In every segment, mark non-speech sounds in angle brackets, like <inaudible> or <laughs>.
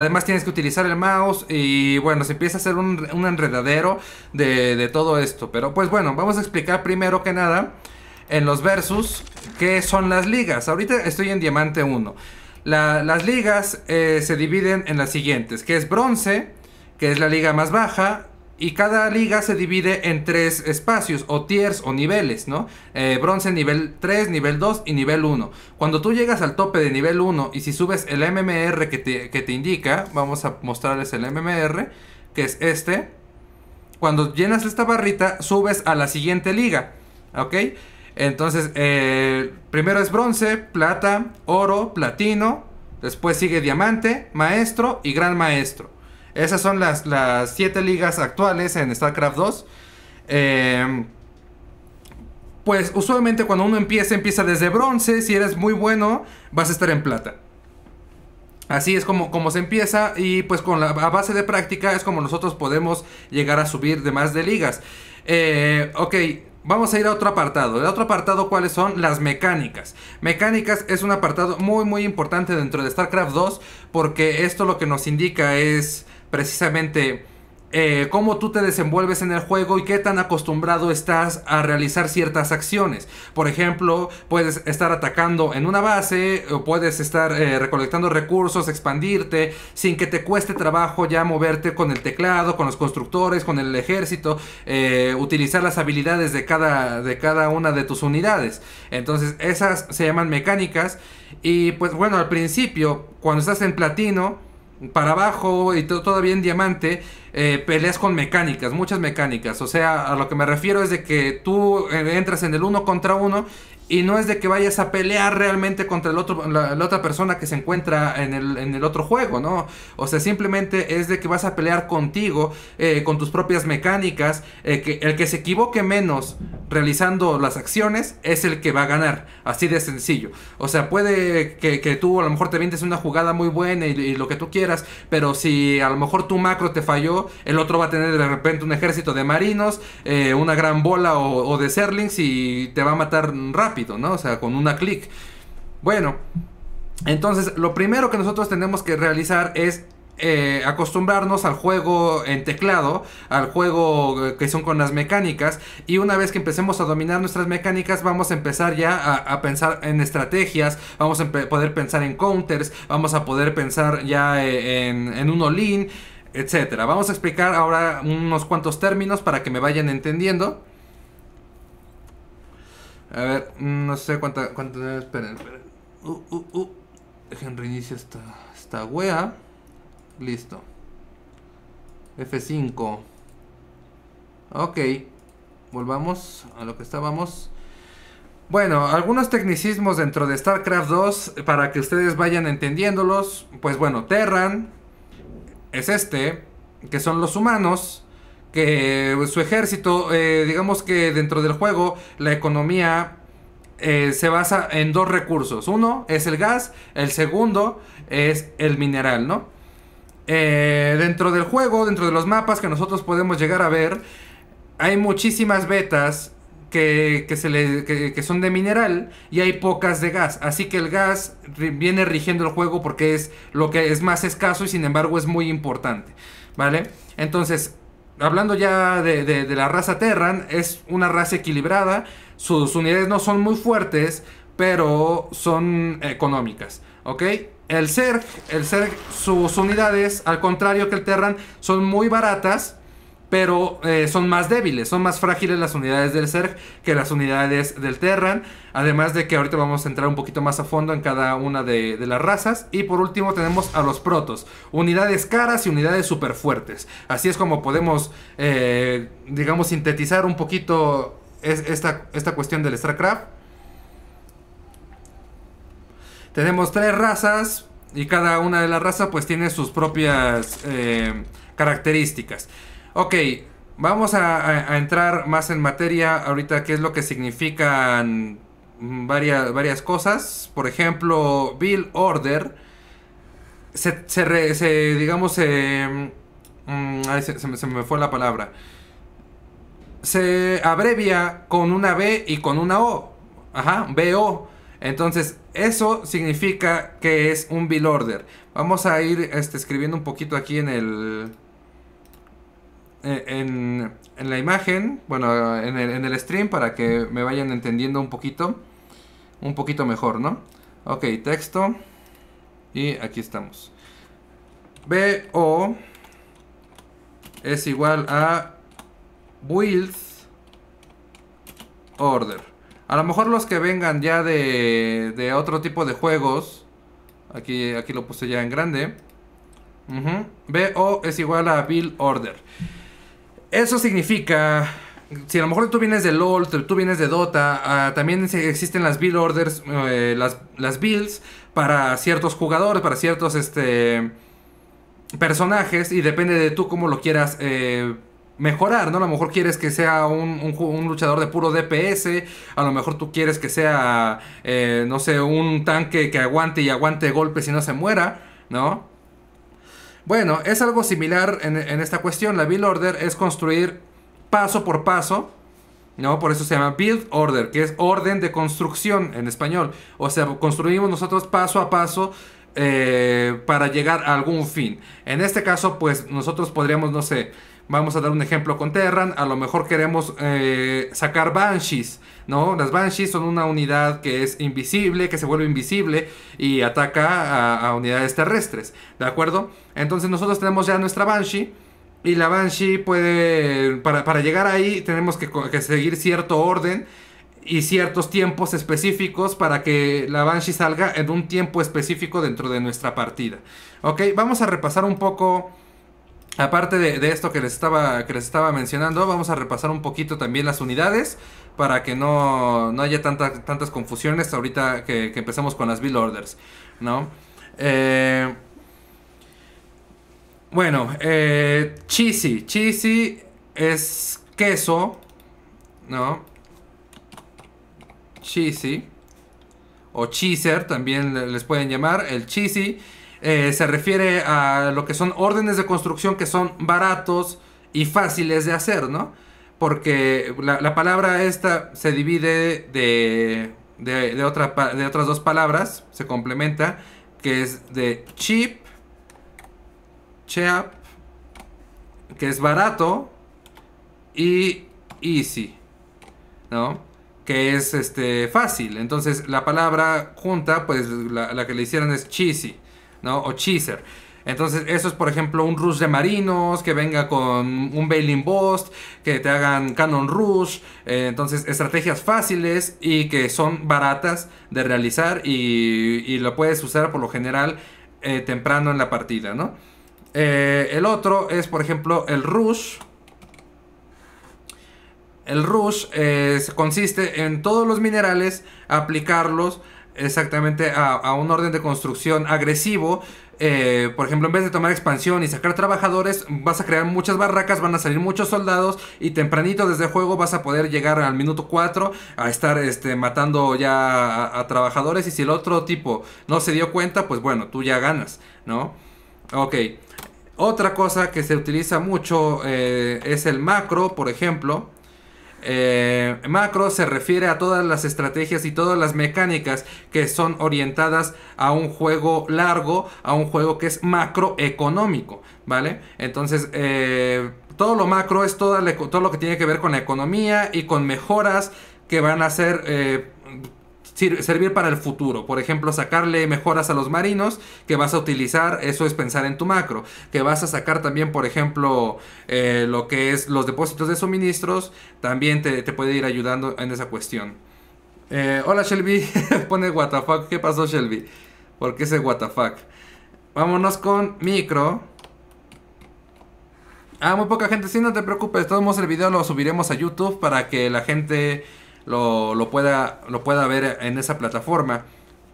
Además tienes que utilizar el mouse y bueno, se empieza a hacer un, enredadero de, todo esto. Pero pues bueno, vamos a explicar primero que nada en los versus que son las ligas. Ahorita estoy en Diamante 1. las ligas eh, se dividen en las siguientes, que es bronce, que es la liga más baja, y cada liga se divide en tres espacios o tiers o niveles, ¿no? Eh, bronce nivel 3, nivel 2 y nivel 1. Cuando tú llegas al tope de nivel 1 y si subes el MMR que te, indica, vamos a mostrarles el MMR, que es este. Cuando llenas esta barrita, subes a la siguiente liga, ¿ok? Entonces, eh, primero es bronce, plata, oro, platino, después sigue diamante, maestro y gran maestro. Esas son las, las siete ligas actuales en StarCraft 2. Em, pues usualmente cuando uno empieza, empieza desde bronce. Si eres muy bueno, vas a estar en plata. Así es como, como se empieza y pues con la a base de práctica es como nosotros podemos llegar a subir de más de ligas. Eh, ok, Vamos a ir a otro apartado. El otro apartado, ¿cuáles son? Las mecánicas. Mecánicas es un apartado muy, muy importante dentro de StarCraft 2 porque esto lo que nos indica es precisamente eh, cómo tú te desenvuelves en el juego y qué tan acostumbrado estás a realizar ciertas acciones. Por ejemplo, puedes estar atacando en una base, o puedes estar eh, recolectando recursos, expandirte, sin que te cueste trabajo ya moverte con el teclado, con los constructores, con el ejército, eh, utilizar las habilidades de cada, de cada una de tus unidades. Entonces, esas se llaman mecánicas. Y pues bueno, al principio, cuando estás en platino, para abajo y todo, todavía en diamante eh, peleas con mecánicas, muchas mecánicas. O sea, a lo que me refiero es de que tú eh, entras en el uno contra uno y no es de que vayas a pelear realmente contra el otro, la, otra persona que se encuentra en el, en el, otro juego, ¿no? O sea, simplemente es de que vas a pelear contigo, eh, con tus propias mecánicas. que el que se equivoque menos realizando las acciones es el que va a ganar. Así de sencillo. O sea, puede que, tú a lo mejor te vientes una jugada muy buena y, lo que tú quieras, pero si a lo mejor tu macro te falló el otro va a tener de repente un ejército de marinos, eh, una gran bola o, de serlings y te va a matar rápido, ¿no? O sea, con una clic. Bueno, entonces lo primero que nosotros tenemos que realizar es eh, acostumbrarnos al juego en teclado, al juego eh, que son con las mecánicas, y una vez que empecemos a dominar nuestras mecánicas, vamos a empezar ya a, pensar en estrategias, vamos a poder pensar en counters, vamos a poder pensar ya en, en un all etcétera. Vamos a explicar ahora unos cuantos términos para que me vayan entendiendo. A ver, mm, no sé cuánta... esperen, esperen. Uh, uh, uh. Dejen reinicio esta, esta wea. Listo. F5. Ok. Volvamos a lo que estábamos. Bueno, algunos tecnicismos dentro de StarCraft 2 eh, para que ustedes vayan entendiéndolos. Pues bueno, Terran, es este, que son los humanos, que su ejército, eh, digamos que dentro del juego, la economía eh, se basa en dos recursos. Uno es el gas, el segundo es el mineral, ¿no? Eh, dentro del juego, dentro de los mapas que nosotros podemos llegar a ver, hay muchísimas vetas que, se le, son de mineral y hay pocas de gas. Así que el gas viene rigiendo el juego porque es lo que es más escaso y sin embargo es muy importante. ¿Vale? Entonces, hablando ya de, la raza Terran, es una raza equilibrada. Sus unidades no son muy fuertes, pero son económicas. ¿Ok? El Zerg, el Zerg, sus unidades, al contrario que el Terran, son muy baratas pero eh, son más débiles, son más frágiles las unidades del Zerg que las unidades del Terran. Además de que ahorita vamos a entrar un poquito más a fondo en cada una de, las razas. Y por último tenemos a los protos, unidades caras y unidades super fuertes. Así es como podemos, eh, digamos, sintetizar un poquito esta, cuestión del StarCraft. Tenemos tres razas y cada una de las razas pues tiene sus propias eh, características. Ok, vamos a, entrar más en materia ahorita qué es lo que significan mm, varias, varias cosas. Por ejemplo, Bill Order se, digamos, se, me fue la palabra. Se abrevia con una B y con una O. Ajá, BO. Entonces, eso significa que es un bill order. Vamos a ir este, escribiendo un poquito aquí en el, eh, en, la imagen, bueno, en el, en el, stream para que me vayan entendiendo un poquito, un poquito mejor, ¿no? Ok, texto. Y aquí estamos. BO es igual a build order. A lo mejor los que vengan ya de, de otro tipo de juegos. Aquí, aquí lo puse ya en grande. b BO es igual a build order. Eso significa si a lo mejor tú vienes de LOL, tú vienes de Dota, ah, también existen las build orders, eh, las, las builds para ciertos jugadores, para ciertos este, personajes, y depende de tú cómo lo quieras eh, mejorar, ¿no? A lo mejor quieres que sea un, luchador de puro DPS, a lo mejor tú quieres que sea, eh, no sé, un tanque que aguante y aguante golpes y no se muera, ¿no? Bueno, es algo similar en, esta cuestión. La build order es construir paso por paso. ¿no? Por eso se llama build order, que es orden de construcción en español. O sea, construimos nosotros paso a paso eh, para llegar a algún fin. En este caso, pues nosotros podríamos, no sé, Vamos a dar un ejemplo con Terran. A lo mejor queremos eh, sacar Banshees, ¿no? Las Banshees son una unidad que es invisible, que se vuelve invisible y ataca a, unidades terrestres, ¿de acuerdo? Entonces nosotros tenemos ya nuestra Banshee. Y la Banshee puede, para, llegar ahí tenemos que, que, seguir cierto orden y ciertos tiempos específicos para que la Banshee salga en un tiempo específico dentro de nuestra partida. Ok, vamos a repasar un poco Aparte de, esto que les, estaba, que les estaba mencionando, vamos a repasar un poquito también las unidades para que no, haya tantas confusiones ahorita que, empezamos con las Bill orders, ¿no? Eh, bueno, eh, cheesy. Cheesy es queso, ¿no? Cheesy. O cheeser también les pueden llamar. El cheesy eh, se refiere a lo que son órdenes de construcción que son baratos y fáciles de hacer, ¿no? Porque la, palabra esta se divide de, de, otra, de otras dos palabras, se complementa, que es de cheap, cheap, que es barato, y easy, ¿no? Que es este, fácil. Entonces la palabra junta, pues la, la que le hicieron es cheesy. ¿no? O Cheeser. Entonces, eso es, por ejemplo, un Rush de Marinos, que venga con un Bailing Boss, que te hagan Canon Rush. Eh, entonces, estrategias fáciles y que son baratas de realizar y, lo puedes usar por lo general eh, temprano en la partida, ¿no? Eh, el otro es, por ejemplo, el Rush. El Rush consiste en todos los minerales aplicarlos exactamente a, un orden de construcción agresivo, eh, por ejemplo, en vez de tomar expansión y sacar trabajadores, vas a crear muchas barracas, van a salir muchos soldados y tempranito desde el juego vas a poder llegar al minuto 4 a estar este, matando ya a, trabajadores y si el otro tipo no se dio cuenta, pues bueno, tú ya ganas, ¿no? Ok. Otra cosa que se utiliza mucho eh, es el macro, por ejemplo. Eh, macro se refiere a todas las estrategias y todas las mecánicas que son orientadas a un juego largo, a un juego que es macroeconómico, ¿vale? Entonces, eh, todo lo macro es todo, lo que tiene que ver con la economía y con mejoras que van a ser... Eh, servir para el futuro. Por ejemplo, sacarle mejoras a los marinos que vas a utilizar, eso es pensar en tu macro. Que vas a sacar también, por ejemplo, eh, lo que es los depósitos de suministros, también te, puede ir ayudando en esa cuestión. Eh, hola Shelby, <laughs> pone WTF, ¿qué pasó Shelby? ¿Por qué ese WTF? Vámonos con micro. Ah, muy poca gente, sí, no te preocupes, todos el video lo subiremos a YouTube para que la gente lo, pueda, lo pueda ver en esa plataforma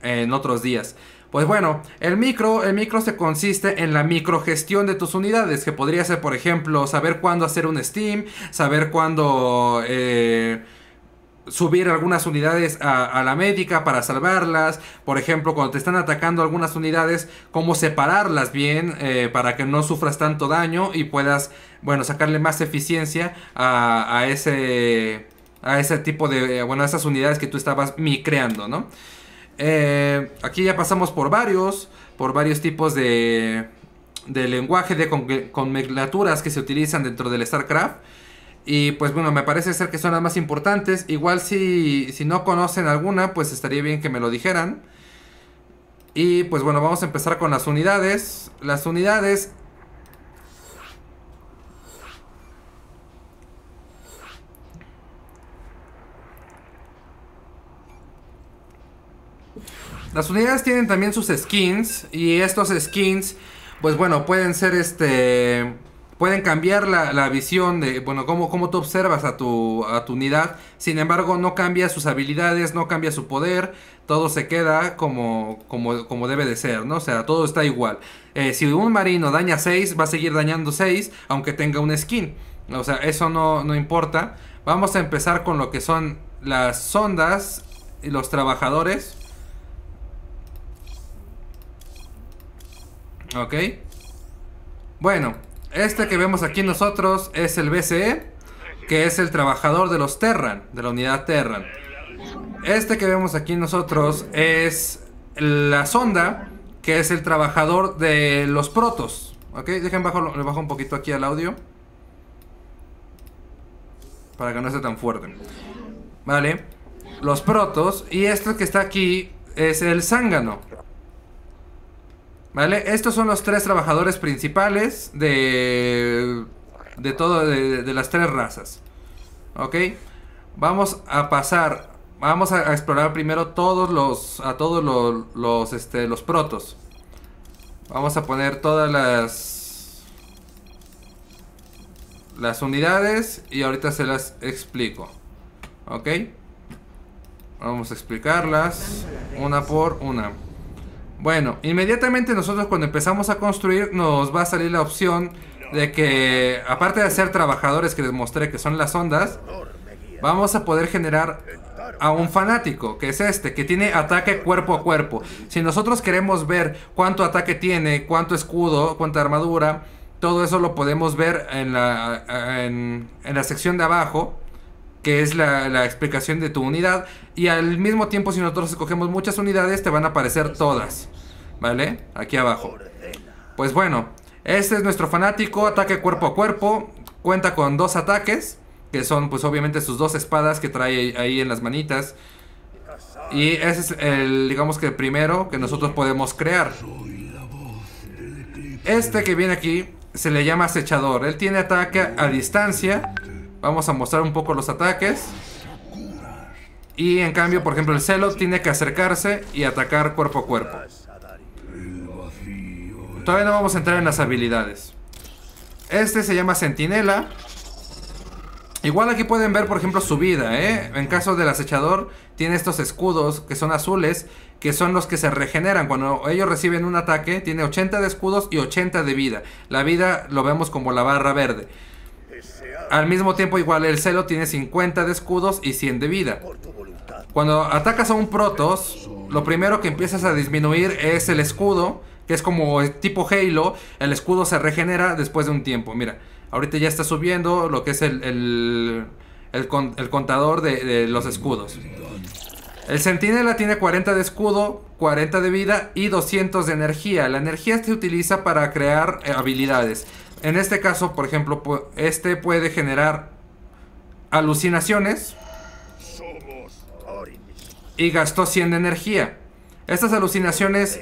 en otros días. Pues bueno, el micro, el micro se consiste en la microgestión de tus unidades, que podría ser, por ejemplo, saber cuándo hacer un Steam, saber cuándo eh, subir algunas unidades a, la médica para salvarlas, por ejemplo, cuando te están atacando algunas unidades, cómo separarlas bien eh, para que no sufras tanto daño y puedas, bueno, sacarle más eficiencia a, a ese a ese tipo de, eh, bueno, a esas unidades que tú estabas micreando, ¿no? Eh, aquí ya pasamos por varios, por varios tipos de, de lenguaje, de conmeclaturas que se utilizan dentro del StarCraft. Y pues bueno, me parece ser que son las más importantes. Igual si, si no conocen alguna, pues estaría bien que me lo dijeran. Y pues bueno, vamos a empezar con las unidades. Las unidades Las unidades tienen también sus skins. Y estos skins, pues bueno, pueden ser este. Pueden cambiar la, visión de, bueno, cómo, tú observas a tu, a tu unidad. Sin embargo, no cambia sus habilidades, no cambia su poder. Todo se queda como, como, debe de ser, ¿no? O sea, todo está igual. Eh, si un marino daña 6, va a seguir dañando 6, aunque tenga un skin. O sea, eso no, no importa. Vamos a empezar con lo que son las sondas y los trabajadores. Ok. Bueno, este que vemos aquí nosotros es el BCE, que es el trabajador de los Terran, de la unidad Terran. Este que vemos aquí nosotros es la sonda, que es el trabajador de los protos. Ok, dejen bajo, le bajo un poquito aquí al audio. Para que no esté tan fuerte. Vale. Los protos. Y este que está aquí es el zángano. ¿Vale? Estos son los tres trabajadores principales de, de todo, de, las tres razas. ¿Ok? Vamos a pasar, vamos a, explorar primero todos los, a todos este, los, protos. Vamos a poner todas las, las unidades y ahorita se las explico. ¿Ok? Vamos a explicarlas una por una. Bueno, inmediatamente nosotros cuando empezamos a construir nos va a salir la opción de que, aparte de ser trabajadores que les mostré que son las ondas, vamos a poder generar a un fanático, que es este, que tiene ataque cuerpo a cuerpo. Si nosotros queremos ver cuánto ataque tiene, cuánto escudo, cuánta armadura, todo eso lo podemos ver en la, en, en la sección de abajo que es la, explicación de tu unidad. Y al mismo tiempo, si nosotros escogemos muchas unidades, te van a aparecer todas. ¿Vale? Aquí abajo. Pues bueno, este es nuestro fanático, ataque cuerpo a cuerpo. Cuenta con dos ataques, que son pues obviamente sus dos espadas que trae ahí en las manitas. Y ese es el, digamos que el primero que nosotros podemos crear. Este que viene aquí se le llama acechador. Él tiene ataque a distancia Vamos a mostrar un poco los ataques. Y en cambio, por ejemplo, el celo tiene que acercarse y atacar cuerpo a cuerpo. Todavía no vamos a entrar en las habilidades. Este se llama Centinela. Igual aquí pueden ver, por ejemplo, su vida, ¿eh? En caso del acechador, tiene estos escudos que son azules, que son los que se regeneran. Cuando ellos reciben un ataque, tiene 80 de escudos y 80 de vida. La vida lo vemos como la barra verde. Al mismo tiempo, igual el celo tiene 50 de escudos y 100 de vida. Cuando atacas a un Protoss, lo primero que empiezas a disminuir es el escudo, que es como tipo Halo, el escudo se regenera después de un tiempo. Mira, ahorita ya está subiendo lo que es el, el, el, contador de, los escudos. El centinela tiene 40 de escudo, 40 de vida y 200 de energía. La energía se utiliza para crear eh, habilidades. En este caso, por ejemplo, este puede generar alucinaciones y gastó 100 de energía. Estas alucinaciones,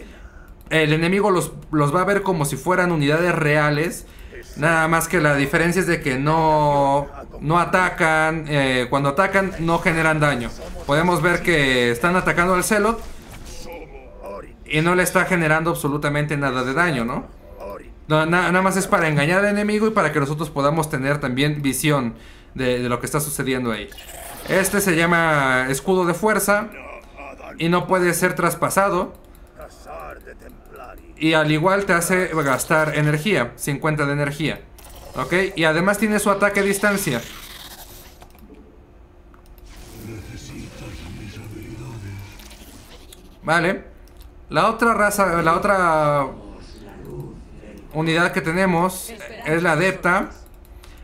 el enemigo los, va a ver como si fueran unidades reales. Nada más que la diferencia es de que no, no atacan, eh, cuando atacan no generan daño. Podemos ver que están atacando al Celot y no le está generando absolutamente nada de daño, ¿no? No, nada más es para engañar al enemigo y para que nosotros podamos tener también visión de, de lo que está sucediendo ahí. Este se llama escudo de fuerza y no puede ser traspasado. Y al igual te hace gastar energía, 50 de energía. ¿Ok? Y además tiene su ataque a distancia. Vale. La otra raza, la otra unidad que tenemos es la Adepta.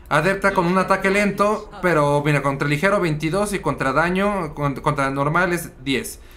Adepta con un ataque lento, pero mira, contra ligero 22 y contra daño, contra normal es 10.